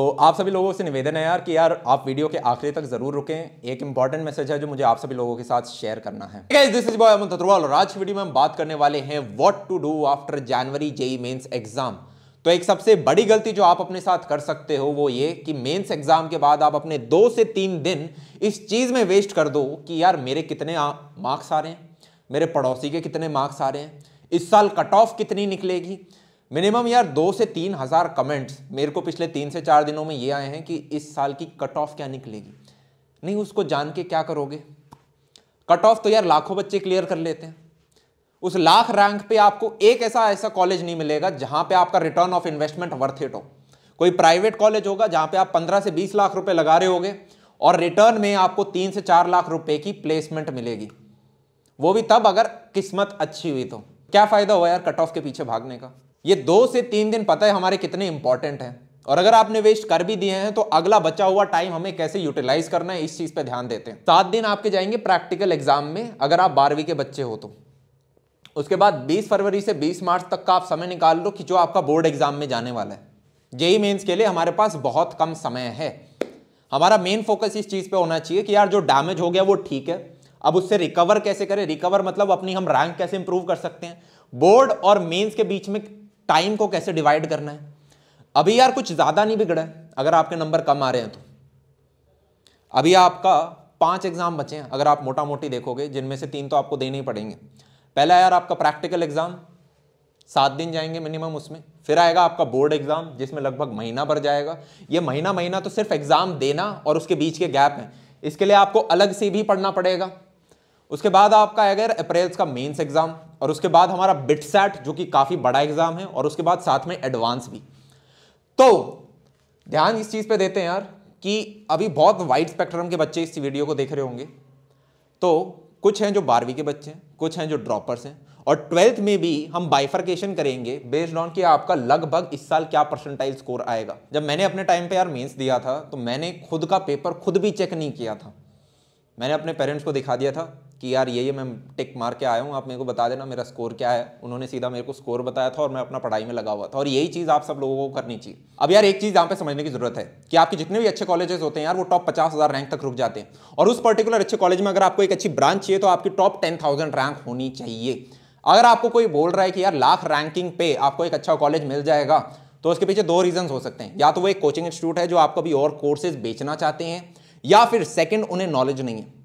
तो आप सभी लोगों से निवेदन है यार कि यार आप वीडियो के आखिरी तक जरूर रुकें एक इंपॉर्टेंट मैसेज है जो मुझे आप सभी लोगों के साथ शेयर करना है this is boy Aman Tatwal और आज वीडियो में हम बात करने वाले हैं what to do after January JEE Mains exam तो एक सबसे बड़ी गलती जो आप अपने साथ कर सकते हो वो ये कि मेंस एग्जाम के बाद आप अपने दो से तीन दिन इस चीज में वेस्ट कर दो कि यार मेरे कितने मार्क्स आ रहे हैं मेरे पड़ोसी के कितने मार्क्स आ रहे हैं इस साल कट ऑफ कितनी निकलेगी मिनिमम यार दो से तीन हज़ार कमेंट्स मेरे को पिछले तीन से चार दिनों में ये आए हैं कि इस साल की कट ऑफ क्या निकलेगी नहीं उसको जान के क्या करोगे कट ऑफ तो यार लाखों बच्चे क्लियर कर लेते हैं उस लाख रैंक पे आपको एक ऐसा ऐसा कॉलेज नहीं मिलेगा जहां पे आपका return of investment worth it हो कोई प्राइवेट कॉलेज होगा जहां पे आप 15 से 20 लाख रुपए लगा रहे होगे और रिटर्न में आपको तीन से चार लाख रुपए की प्लेसमेंट मिलेगी वो भी तब अगर किस्मत अच्छी हुई तो क्या फायदा हुआ यार कट ऑफ के पीछे भागने का ये दो से तीन दिन पता है हमारे कितने इंपॉर्टेंट हैं और अगर आपने वेस्ट कर भी दिए हैं तो अगला बचा हुआ टाइम हमें कैसे यूटिलाइज करना है इस चीज़ पे ध्यान देते हैं सात दिन आपके जाएंगे प्रैक्टिकल एग्जाम में अगर आप बारहवीं के बच्चे हो तो उसके बाद 20 फरवरी से 20 मार्च तक का आप समय निकाल लो कि जो आपका बोर्ड एग्जाम में जाने वाला है जेई मेन्स के लिए हमारे पास बहुत कम समय है हमारा मेन फोकस इस चीज़ पे होना चाहिए कि यार जो डैमेज हो गया वो ठीक है अब उससे रिकवर कैसे करें रिकवर मतलब अपनी हम रैंक कैसे इंप्रूव कर सकते हैं बोर्ड और मेंस के बीच में टाइम को कैसे डिवाइड करना है अभी यार कुछ ज़्यादा नहीं बिगड़ा है अगर आपके नंबर कम आ रहे हैं तो अभी आपका पांच एग्जाम बचे हैं अगर आप मोटा मोटी देखोगे जिनमें से तीन तो आपको देने ही पड़ेंगे पहला यार आपका प्रैक्टिकल एग्जाम सात दिन जाएंगे मिनिमम उसमें फिर आएगा आपका बोर्ड एग्जाम जिसमें लगभग महीना भर जाएगा ये महीना महीना तो सिर्फ एग्जाम देना और उसके बीच के गैप हैं इसके लिए आपको अलग से भी पढ़ना पड़ेगा उसके बाद आपका आएगा अप्रैल्स का मेंस एग्जाम और उसके बाद हमारा बिटसैट जो कि काफ़ी बड़ा एग्जाम है और उसके बाद साथ में एडवांस भी तो ध्यान इस चीज़ पे देते हैं यार कि अभी बहुत वाइड स्पेक्ट्रम के बच्चे इस वीडियो को देख रहे होंगे तो कुछ हैं जो बारहवीं के बच्चे हैं कुछ हैं जो ड्रॉपर्स हैं और ट्वेल्थ में भी हम बाइफर्केशन करेंगे बेस्ड ऑन कि आपका लगभग इस साल क्या परसेंटाइज स्कोर आएगा जब मैंने अपने टाइम पे यार मेंस दिया था तो मैंने खुद का पेपर खुद भी चेक नहीं किया था मैंने अपने पेरेंट्स को दिखा दिया था कि यार ये ये मैं टिक मार के आया हूँ आप मेरे को बता देना मेरा स्कोर क्या है उन्होंने सीधा मेरे को स्कोर बताया था और मैं अपना पढ़ाई में लगा हुआ था और यही चीज़ आप सब लोगों को करनी चाहिए अब यार एक चीज़ यहाँ पे समझने की जरूरत है कि आपके जितने भी अच्छे कॉलेजेस होते हैं यार वो टॉप पचास हज़ार रैंक तक रुक जाते हैं और उस पर्टिकुलर अच्छे कॉलेज में अगर आपको एक अच्छी ब्रांच चाहिए तो आपकी टॉप टेन रैंक होनी चाहिए अगर आपको कोई बोल रहा है कि यार लाख रैंकिंग पे आपको एक अच्छा कॉलेज मिल जाएगा तो उसके पीछे दो रीजन हो सकते हैं या तो वो एक कोचिंग इंस्टीट्यूट है जो आपको अभी और कोर्सेज बेचना चाहते हैं या फिर सेकंड उन्हें नॉलेज नहीं है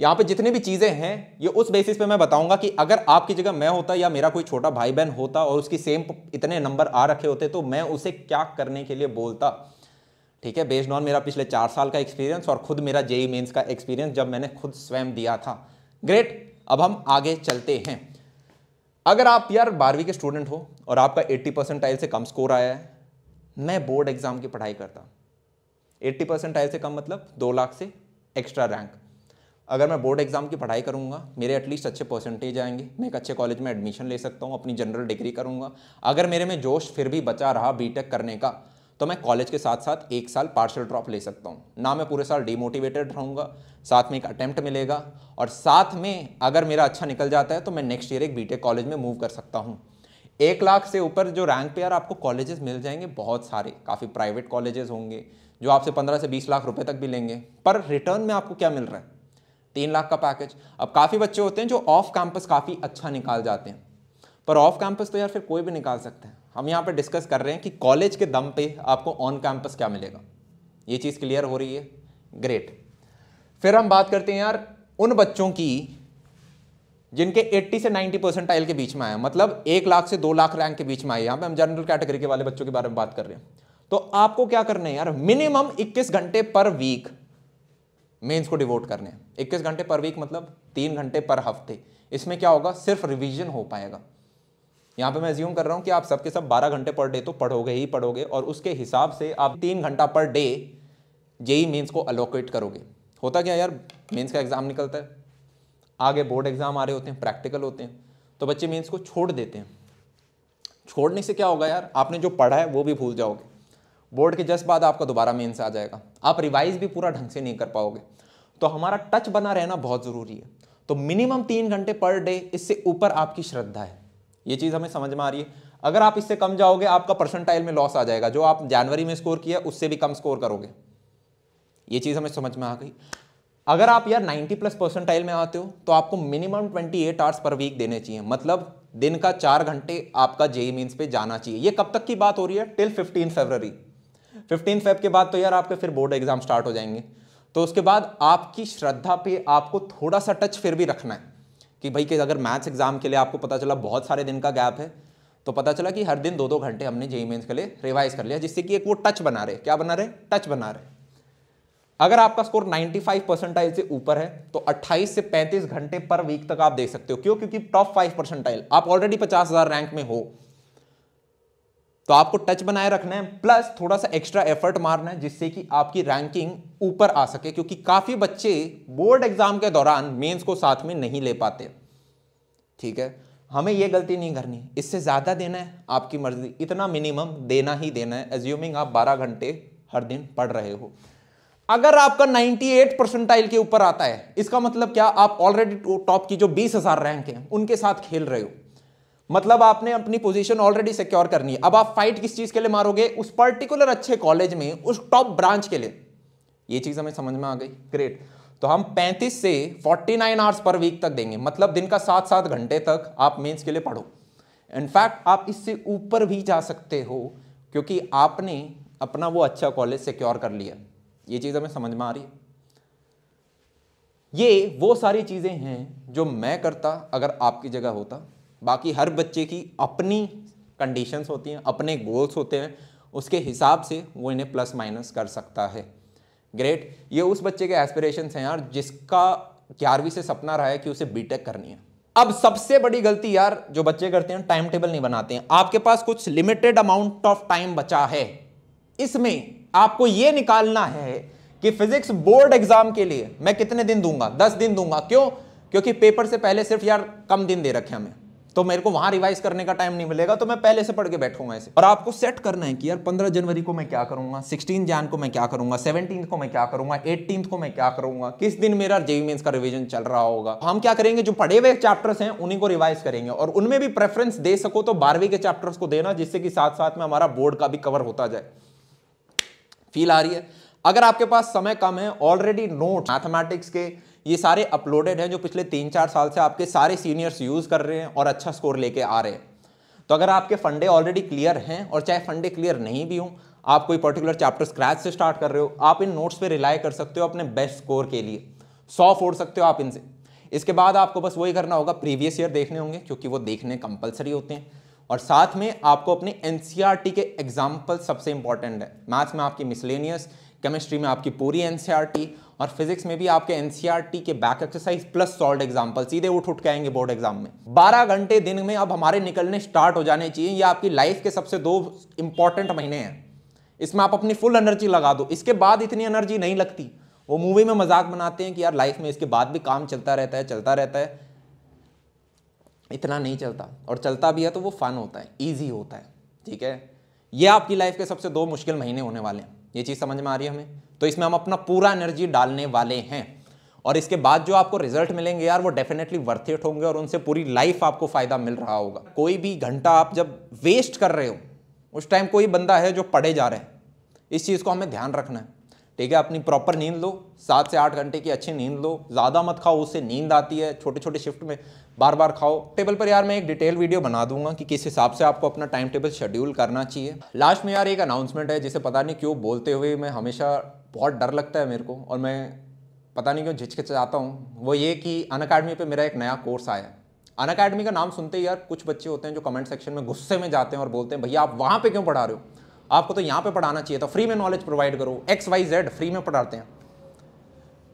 यहाँ पे जितनी भी चीज़ें हैं ये उस बेसिस पे मैं बताऊंगा कि अगर आपकी जगह मैं होता या मेरा कोई छोटा भाई बहन होता और उसकी सेम इतने नंबर आ रखे होते तो मैं उसे क्या करने के लिए बोलता ठीक है बेस्ड ऑन मेरा पिछले चार साल का एक्सपीरियंस और खुद मेरा जेई मेन्स e का एक्सपीरियंस जब मैंने खुद स्वयं दिया था ग्रेट अब हम आगे चलते हैं अगर आप यार बारहवीं के स्टूडेंट हो और आपका एट्टी परसेंटाइल से कम स्कोर आया है मैं बोर्ड एग्जाम की पढ़ाई करता एट्टी परसेंटाइल से कम मतलब दो लाख से एक्स्ट्रा रैंक अगर मैं बोर्ड एग्ज़ाम की पढ़ाई करूँगा मेरे एटलीस्ट अच्छे परसेंटेज आएंगे मैं एक अच्छे कॉलेज में एडमिशन ले सकता हूँ अपनी जनरल डिग्री करूँगा अगर मेरे में जोश फिर भी बचा रहा बी करने का तो मैं कॉलेज के साथ साथ एक साल पार्शल ड्रॉप ले सकता हूँ ना मैं पूरे साल डीमोटिवेटेड रहूँगा साथ में एक अटैम्प्ट मिलेगा और साथ में अगर मेरा अच्छा निकल जाता है तो मैं नेक्स्ट ईयर एक बीटेक कॉलेज में मूव कर सकता हूँ एक लाख से ऊपर जो रैंक पे यार आपको कॉलेजेस मिल जाएंगे बहुत सारे काफ़ी प्राइवेट कॉलेजेस होंगे जो आपसे पंद्रह से बीस लाख रुपए तक भी लेंगे पर रिटर्न में आपको क्या मिल रहा है तीन लाख का पैकेज अब काफ़ी बच्चे होते हैं जो ऑफ कैंपस काफ़ी अच्छा निकाल जाते हैं पर ऑफ कैंपस तो यार फिर कोई भी निकाल सकते हैं हम यहाँ पर डिस्कस कर रहे हैं कि कॉलेज के दम पे आपको ऑन कैंपस क्या मिलेगा ये चीज़ क्लियर हो रही है ग्रेट फिर हम बात करते हैं यार उन बच्चों की जिनके 80 से 90 टाइल के बीच में आए मतलब एक लाख से दो लाख रैंक के बीच में आए यहाँ पे हम जनरल कैटेगरी के वाले बच्चों के बारे में बात कर रहे हैं तो आपको क्या करना है यार मिनिमम 21 घंटे पर वीक मेंस को डिवोट करने हैं इक्कीस घंटे पर वीक मतलब तीन घंटे पर हफ्ते इसमें क्या होगा सिर्फ रिविजन हो पाएगा यहाँ पे मैं ज्यूम कर रहा हूँ कि आप सबके सब 12 घंटे पर डे तो पढ़ोगे ही पढ़ोगे और उसके हिसाब से आप तीन घंटा पर डे जेई मेंस को अलोकेट करोगे होता क्या यार मेंस का एग्ज़ाम निकलता है आगे बोर्ड एग्ज़ाम आ रहे होते हैं प्रैक्टिकल होते हैं तो बच्चे मेंस को छोड़ देते हैं छोड़ने से क्या होगा यार आपने जो पढ़ा है वो भी भूल जाओगे बोर्ड के जस्ट बाद आपका दोबारा मेन्स आ जाएगा आप रिवाइज भी पूरा ढंग से नहीं कर पाओगे तो हमारा टच बना रहना बहुत ज़रूरी है तो मिनिमम तीन घंटे पर डे इससे ऊपर आपकी श्रद्धा है ये चीज़ हमें समझ में आ रही है अगर आप इससे कम जाओगे आपका परसेंटाइल में लॉस आ जाएगा जो आप जनवरी में स्कोर किया उससे भी कम स्कोर करोगे ये चीज़ हमें समझ में आ गई अगर आप यार 90 प्लस परसेंटाइल में आते हो तो आपको मिनिमम 28 आवर्स पर वीक देने चाहिए मतलब दिन का चार घंटे आपका जेई मीन्स पे जाना चाहिए ये कब तक की बात हो रही है टिल 15 फरवरी फिफ्टीन फेब के बाद तो यार आपके फिर बोर्ड एग्जाम स्टार्ट हो जाएंगे तो उसके बाद आपकी श्रद्धा पे आपको थोड़ा सा टच फिर भी रखना है कि भाई कि अगर मैथ्स एग्जाम के लिए आपको पता चला बहुत सारे दिन का गैप है तो पता चला कि हर दिन दो दो घंटे हमने जेई मेन्स e e के लिए रिवाइज कर लिया जिससे कि एक वो टच बना रहे क्या बना रहे टच बना रहे अगर आपका स्कोर 95 परसेंटाइल से ऊपर है तो 28 से 35 घंटे पर वीक तक आप देख सकते हो क्यों क्योंकि टॉप 5 परसेंटाइल आप ऑलरेडी 50,000 रैंक में हो तो आपको टच बनाए रखना है प्लस थोड़ा सा एक्स्ट्रा एफर्ट मारना है जिससे कि आपकी रैंकिंग ऊपर आ सके क्योंकि काफ़ी बच्चे बोर्ड एग्जाम के दौरान मेंस को साथ में नहीं ले पाते ठीक है हमें यह गलती नहीं करनी इससे ज़्यादा देना है आपकी मर्जी इतना मिनिमम देना ही देना है एज्यूमिंग आप 12 घंटे हर दिन पढ़ रहे हो अगर आपका 98 परसेंटाइल के ऊपर आता है इसका मतलब क्या आप ऑलरेडी टॉप की जो बीस हजार रैंक है उनके साथ खेल रहे हो मतलब आपने अपनी पोजीशन ऑलरेडी सिक्योर करनी है अब आप फाइट किस चीज के लिए मारोगे उस पर्टिकुलर अच्छे कॉलेज में उस टॉप ब्रांच के लिए ये चीज हमें समझ में आ गई ग्रेट तो हम 35 से 49 नाइन आवर्स पर वीक तक देंगे मतलब दिन का सात सात घंटे तक आप मेंस के लिए पढ़ो इनफैक्ट आप इससे ऊपर भी जा सकते हो क्योंकि आपने अपना वो अच्छा कॉलेज सिक्योर कर लिया ये चीज़ हमें समझ में आ रही है ये वो सारी चीज़ें हैं जो मैं करता अगर आपकी जगह होता बाकी हर बच्चे की अपनी कंडीशंस होती हैं अपने गोल्स होते हैं उसके हिसाब से वो इन्हें प्लस माइनस कर सकता है ग्रेट ये उस बच्चे के एस्पिरेशंस हैं यार जिसका ग्यारहवीं से सपना रहा है कि उसे बीटेक करनी है अब सबसे बड़ी गलती यार जो बच्चे करते हैं टाइम टेबल नहीं बनाते हैं आपके पास कुछ लिमिटेड अमाउंट ऑफ टाइम बचा है इसमें आपको ये निकालना है कि फिजिक्स बोर्ड एग्जाम के लिए मैं कितने दिन दूंगा दस दिन दूंगा क्यों क्योंकि पेपर से पहले सिर्फ यार कम दिन दे रखे हमें तो मेरे को वहां रिवाइज करने का टाइम नहीं मिलेगा तो मैं पहले से पढ़ के बैठूंगा इसे और आपको सेट करना है कि यार पंद्रह जनवरी को मैं क्या करूंगा सिक्सटीन जान को मैं क्या करूंगा सेवनटीन को मैं क्या करूंगा एटीन को मैं क्या करूंगा किस दिन मेरा जेवी मीन का रिविजन चल रहा होगा हम क्या करेंगे जो पढ़े हुए चैप्टर्स हैं उन्हीं को रिवाइज करेंगे और उनमें भी प्रेफरेंस दे सको तो बारहवीं के चैप्टर्स को देना जिससे कि साथ साथ में हमारा बोर्ड का भी कवर होता जाए फील आ रही है अगर आपके पास समय कम है ऑलरेडी नोट मैथमेटिक्स के ये सारे अपलोडेड हैं जो पिछले तीन चार साल से आपके सारे सीनियर्स यूज़ कर रहे हैं और अच्छा स्कोर लेके आ रहे हैं तो अगर आपके फंडे ऑलरेडी क्लियर हैं और चाहे फंडे क्लियर नहीं भी हों आप कोई पर्टिकुलर चैप्टर स्क्रैच से स्टार्ट कर रहे हो आप इन नोट्स पर रिलाई कर सकते हो अपने बेस्ट स्कोर के लिए सौ फोड़ सकते हो आप इनसे इसके बाद आपको बस वही करना होगा प्रीवियस ईयर देखने होंगे क्योंकि वो देखने कंपलसरी होते हैं और साथ में आपको अपने एन e के एग्जाम्पल सबसे इंपॉर्टेंट है मैथ्स में आपकी मिसलेनियस केमिस्ट्री में आपकी पूरी एन और फिजिक्स में भी आपके एनसीआर e के back exercise plus solved example सीधे उठ उठ के आएंगे बोर्ड एग्जाम में बारह घंटे दिन में अब हमारे निकलने स्टार्ट हो जाने चाहिए ये आपकी लाइफ के सबसे दो इंपॉर्टेंट महीने हैं इसमें आप अपनी फुल एनर्जी लगा दो इसके बाद इतनी एनर्जी नहीं लगती वो मूवी में मजाक बनाते हैं कि यार लाइफ में इसके बाद भी काम चलता रहता है चलता रहता है इतना नहीं चलता और चलता भी है तो वो फन होता है ईजी होता है ठीक है ये आपकी लाइफ के सबसे दो मुश्किल महीने होने वाले हैं ये चीज़ समझ में आ रही है हमें तो इसमें हम अपना पूरा एनर्जी डालने वाले हैं और इसके बाद जो आपको रिजल्ट मिलेंगे यार वो डेफिनेटली वर्थ इट होंगे और उनसे पूरी लाइफ आपको फायदा मिल रहा होगा कोई भी घंटा आप जब वेस्ट कर रहे हो उस टाइम कोई बंदा है जो पढ़े जा रहे हैं इस चीज़ को हमें ध्यान रखना है ठीक है अपनी प्रॉपर नींद लो सात से आठ घंटे की अच्छी नींद लो ज़्यादा मत खाओ उससे नींद आती है छोटे छोटे शिफ्ट में बार बार खाओ टेबल पर यार मैं एक डिटेल वीडियो बना दूंगा कि किस हिसाब से आपको अपना टाइम टेबल शेड्यूल करना चाहिए लास्ट में यार एक अनाउंसमेंट है जिसे पता नहीं क्यों बोलते हुए मैं हमेशा बहुत डर लगता है मेरे को और मैं पता नहीं क्यों झिझकचाता हूँ वो ये कि अन अकेडमी पर मेरा एक नया कोर्स आया है अन अकेडमी का नाम सुनते ही यार कुछ बच्चे होते हैं जो कमेंट सेक्शन में गुस्से में जाते हैं और बोलते हैं भैया आप वहाँ पर क्यों पढ़ा रहे हो आपको तो यहाँ पे पढ़ाना चाहिए था फ्री में नॉलेज प्रोवाइड करो एक्स वाई जेड फ्री में पढ़ाते हैं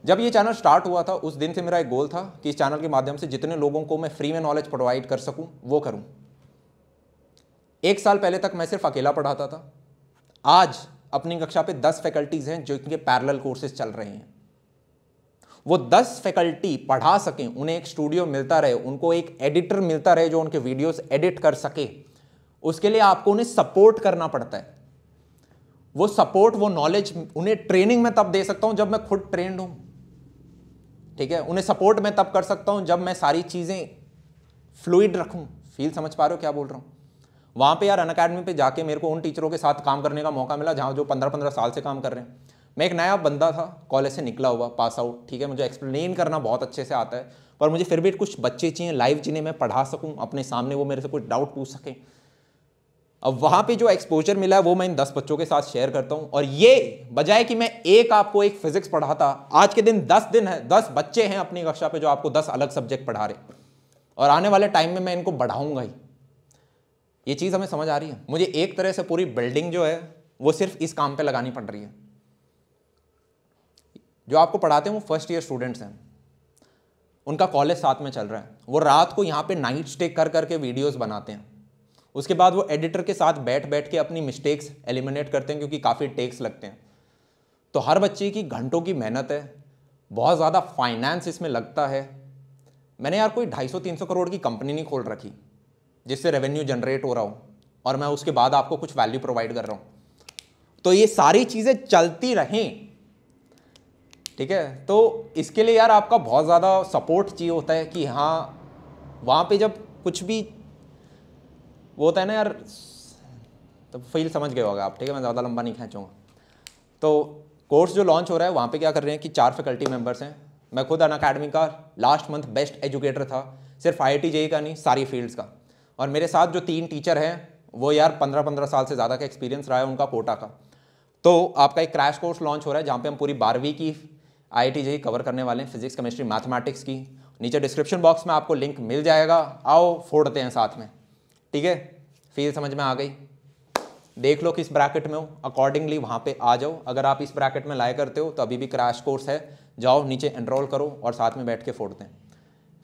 जब ये चैनल स्टार्ट हुआ था उस दिन से मेरा एक गोल था कि इस चैनल के माध्यम से जितने लोगों को मैं फ्री में नॉलेज प्रोवाइड कर सकूँ वो करूँ एक साल पहले तक मैं सिर्फ अकेला पढ़ाता था आज अपनी कक्षा पे दस फैकल्टीज़ हैं जो इनके पैरल कोर्सेज चल रहे हैं वो दस फैकल्टी पढ़ा सकें उन्हें एक स्टूडियो मिलता रहे उनको एक एडिटर मिलता रहे जो उनके वीडियोस एडिट कर सके उसके लिए आपको उन्हें सपोर्ट करना पड़ता है वो सपोर्ट वो नॉलेज उन्हें ट्रेनिंग में तब दे सकता हूं जब मैं खुद ट्रेंड हूं ठीक है उन्हें सपोर्ट में तब कर सकता हूं जब मैं सारी चीज़ें फ्लूड रखूं फील समझ पा रहे हो क्या बोल रहा हूं वहां पे यार अन अकेडमी पर जाके मेरे को उन टीचरों के साथ काम करने का मौका मिला जहां जो पंद्रह पंद्रह साल से काम कर रहे हैं मैं एक नया बंदा था कॉलेज से निकला हुआ पास आउट ठीक है मुझे एक्सप्लेन करना बहुत अच्छे से आता है पर मुझे फिर भी कुछ बच्चे चाहिए लाइव जिन्हें मैं पढ़ा सकूँ अपने सामने वो मेरे से कुछ डाउट पूछ सकें अब वहां पे जो एक्सपोजर मिला है वो मैं इन दस बच्चों के साथ शेयर करता हूं और ये बजाय कि मैं एक आपको एक फिजिक्स पढ़ाता आज के दिन दस दिन है दस बच्चे हैं अपनी कक्षा पे जो आपको दस अलग सब्जेक्ट पढ़ा रहे और आने वाले टाइम में मैं इनको बढ़ाऊंगा ही ये चीज़ हमें समझ आ रही है मुझे एक तरह से पूरी बिल्डिंग जो है वो सिर्फ इस काम पर लगानी पड़ रही है जो आपको पढ़ाते हैं वो फर्स्ट ईयर स्टूडेंट्स हैं उनका कॉलेज साथ में चल रहा है वो रात को यहाँ पे नाइट स्टे कर करके वीडियोस बनाते हैं उसके बाद वो एडिटर के साथ बैठ बैठ के अपनी मिस्टेक्स एलिमिनेट करते हैं क्योंकि काफ़ी टेक्स लगते हैं तो हर बच्चे की घंटों की मेहनत है बहुत ज़्यादा फाइनेंस इसमें लगता है मैंने यार कोई 250-300 करोड़ की कंपनी नहीं खोल रखी जिससे रेवेन्यू जनरेट हो रहा हूँ और मैं उसके बाद आपको कुछ वैल्यू प्रोवाइड कर रहा हूँ तो ये सारी चीज़ें चलती रहें ठीक है तो इसके लिए यार आपका बहुत ज़्यादा सपोर्ट चाहिए होता है कि हाँ वहाँ पे जब कुछ भी वो होता है ना यार तो फील समझ गए होगा आप ठीक है मैं ज़्यादा लंबा नहीं खींचूँगा तो कोर्स जो लॉन्च हो रहा है वहाँ पे क्या कर रहे हैं कि चार फैकल्टी मेंबर्स हैं मैं खुद अन अकेडमी का लास्ट मंथ बेस्ट एजुकेटर था सिर्फ आई आई e का नहीं सारी फील्ड्स का और मेरे साथ जो तीन टीचर हैं वो यार पंद्रह पंद्रह साल से ज़्यादा का एक्सपीरियंस रहा है उनका कोटा का तो आपका एक क्रैश कोर्स लॉन्च हो रहा है जहाँ पे हम पूरी बारहवीं की आई आई कवर करने वाले हैं फिजिक्स केमिस्ट्री मैथमेटिक्स की नीचे डिस्क्रिप्शन बॉक्स में आपको लिंक मिल जाएगा आओ फोड़ते हैं साथ में ठीक है फिर समझ में आ गई देख लो किस ब्रैकेट में हो अकॉर्डिंगली वहाँ पे आ जाओ अगर आप इस ब्रैकेट में लाए करते हो तो अभी भी क्रैश कोर्स है जाओ नीचे एनरोल करो और साथ में बैठ के फोड़ते हैं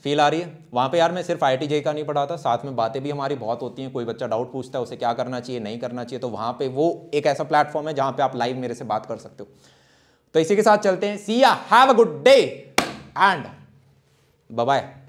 फील आ रही है वहाँ पे यार मैं सिर्फ आई का नहीं पढ़ाता साथ में बातें भी हमारी बहुत होती हैं कोई बच्चा डाउट पूछता है उसे क्या करना चाहिए नहीं करना चाहिए तो वहाँ पर वो एक ऐसा प्लेटफॉर्म है जहाँ पर आप लाइव मेरे से बात कर सकते हो तो इसी के साथ चलते हैं see ya have a good day and bye